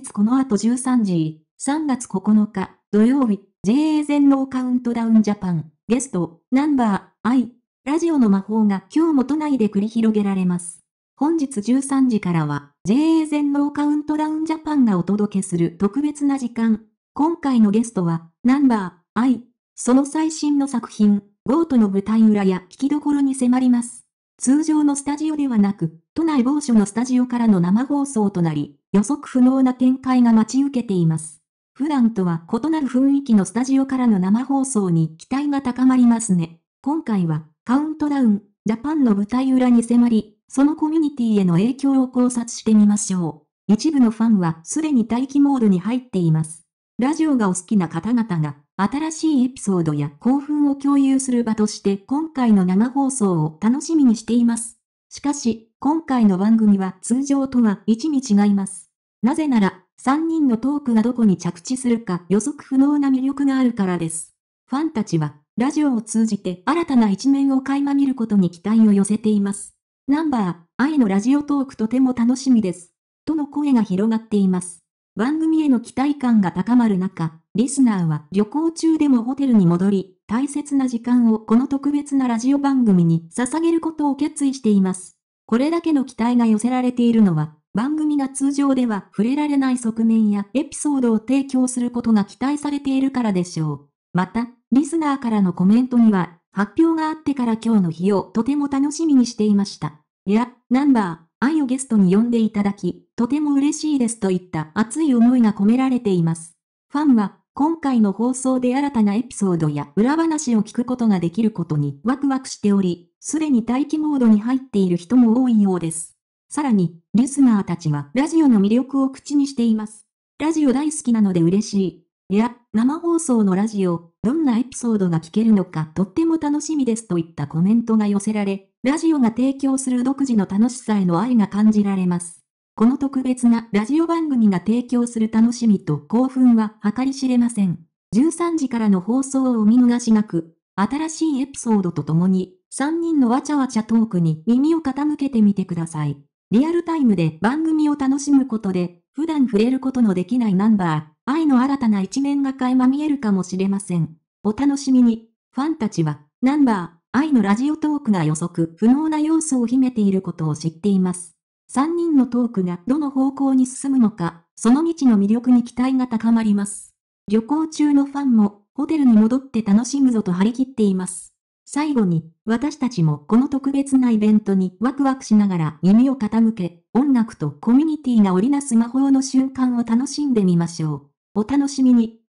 日この後13時、3月9日、土曜日、JA 全農カウントダウンジャパン、ゲスト、ナンバー、I、ラジオの魔法が今日も都内で繰り広げられます。本日13時からは、JA 全農カウントダウンジャパンがお届けする特別な時間。今回のゲストは、ナンバー、I。その最新の作品、ゴートの舞台裏や聞きどころに迫ります。通常のスタジオではなく、都内某所のスタジオからの生放送となり、予測不能な展開が待ち受けています。普段とは異なる雰囲気のスタジオからの生放送に期待が高まりますね。今回は、カウントダウン、ジャパンの舞台裏に迫り、そのコミュニティへの影響を考察してみましょう。一部のファンはすでに待機モードに入っています。ラジオがお好きな方々が、新しいエピソードや興奮を共有する場として今回の生放送を楽しみにしています。しかし、今回の番組は通常とは一味違います。なぜなら、3人のトークがどこに着地するか予測不能な魅力があるからです。ファンたちは、ラジオを通じて新たな一面を垣間見ることに期待を寄せています。ナンバー、愛のラジオトークとても楽しみです。との声が広がっています。番組への期待感が高まる中、リスナーは旅行中でもホテルに戻り、大切な時間をこの特別なラジオ番組に捧げることを決意しています。これだけの期待が寄せられているのは、番組が通常では触れられない側面やエピソードを提供することが期待されているからでしょう。また、リスナーからのコメントには、発表があってから今日の日をとても楽しみにしていました。いや、ナンバー、愛をゲストに呼んでいただき、とても嬉しいですといった熱い思いが込められています。ファンは、今回の放送で新たなエピソードや裏話を聞くことができることにワクワクしており、すでに待機モードに入っている人も多いようです。さらに、リスナーたちはラジオの魅力を口にしています。ラジオ大好きなので嬉しい。いや、生放送のラジオ、どんなエピソードが聞けるのかとっても楽しみですといったコメントが寄せられ、ラジオが提供する独自の楽しさへの愛が感じられます。この特別なラジオ番組が提供する楽しみと興奮は計り知れません。13時からの放送をお見逃しなく、新しいエピソードとともに、3人のわちゃわちゃトークに耳を傾けてみてください。リアルタイムで番組を楽しむことで、普段触れることのできないナンバー、愛の新たな一面が垣間見えるかもしれません。お楽しみに。ファンたちは、ナンバー、愛のラジオトークが予測不能な要素を秘めていることを知っています。3人のトークがどの方向に進むのか、その未知の魅力に期待が高まります。旅行中のファンも、ホテルに戻って楽しむぞと張り切っています。最後に、私たちもこの特別なイベントにワクワクしながら耳を傾け、音楽とコミュニティが織りなす魔法の瞬間を楽しんでみましょう。お楽しみに。